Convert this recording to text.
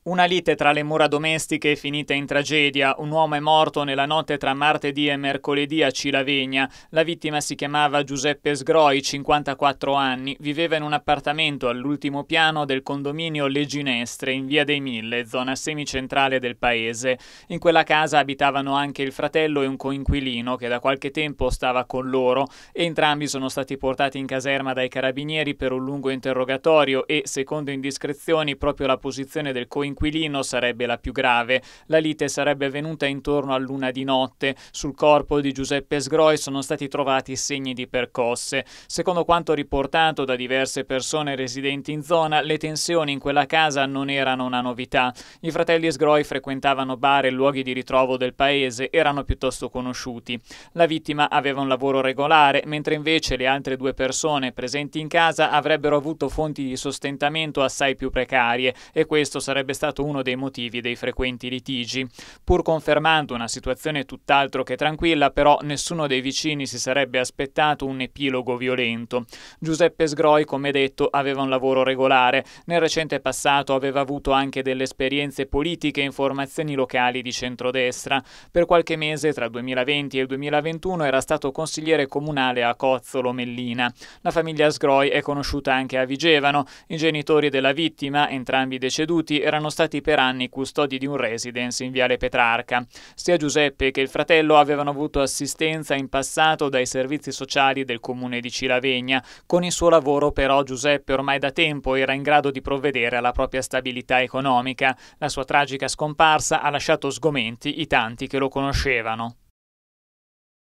Una lite tra le mura domestiche è finita in tragedia. Un uomo è morto nella notte tra martedì e mercoledì a Cilavegna. La vittima si chiamava Giuseppe Sgroi, 54 anni. Viveva in un appartamento all'ultimo piano del condominio Le Ginestre, in via dei Mille, zona semicentrale del paese. In quella casa abitavano anche il fratello e un coinquilino che da qualche tempo stava con loro. Entrambi sono stati portati in caserma dai carabinieri per un lungo interrogatorio e, secondo indiscrezioni, proprio la posizione del coinquilino inquilino sarebbe la più grave. La lite sarebbe avvenuta intorno a luna di notte. Sul corpo di Giuseppe Sgroi sono stati trovati segni di percosse. Secondo quanto riportato da diverse persone residenti in zona, le tensioni in quella casa non erano una novità. I fratelli Sgroi frequentavano bar e luoghi di ritrovo del paese, erano piuttosto conosciuti. La vittima aveva un lavoro regolare, mentre invece le altre due persone presenti in casa avrebbero avuto fonti di sostentamento assai più precarie e questo sarebbe stato uno dei motivi dei frequenti litigi. Pur confermando una situazione tutt'altro che tranquilla, però nessuno dei vicini si sarebbe aspettato un epilogo violento. Giuseppe Sgroi, come detto, aveva un lavoro regolare. Nel recente passato aveva avuto anche delle esperienze politiche e informazioni locali di centrodestra. Per qualche mese, tra il 2020 e il 2021, era stato consigliere comunale a Cozzolo Mellina. La famiglia Sgroi è conosciuta anche a Vigevano. I genitori della vittima, entrambi deceduti, erano sono stati per anni custodi di un residence in Viale Petrarca. Sia Giuseppe che il fratello avevano avuto assistenza in passato dai servizi sociali del comune di Cilavegna. Con il suo lavoro però Giuseppe ormai da tempo era in grado di provvedere alla propria stabilità economica. La sua tragica scomparsa ha lasciato sgomenti i tanti che lo conoscevano.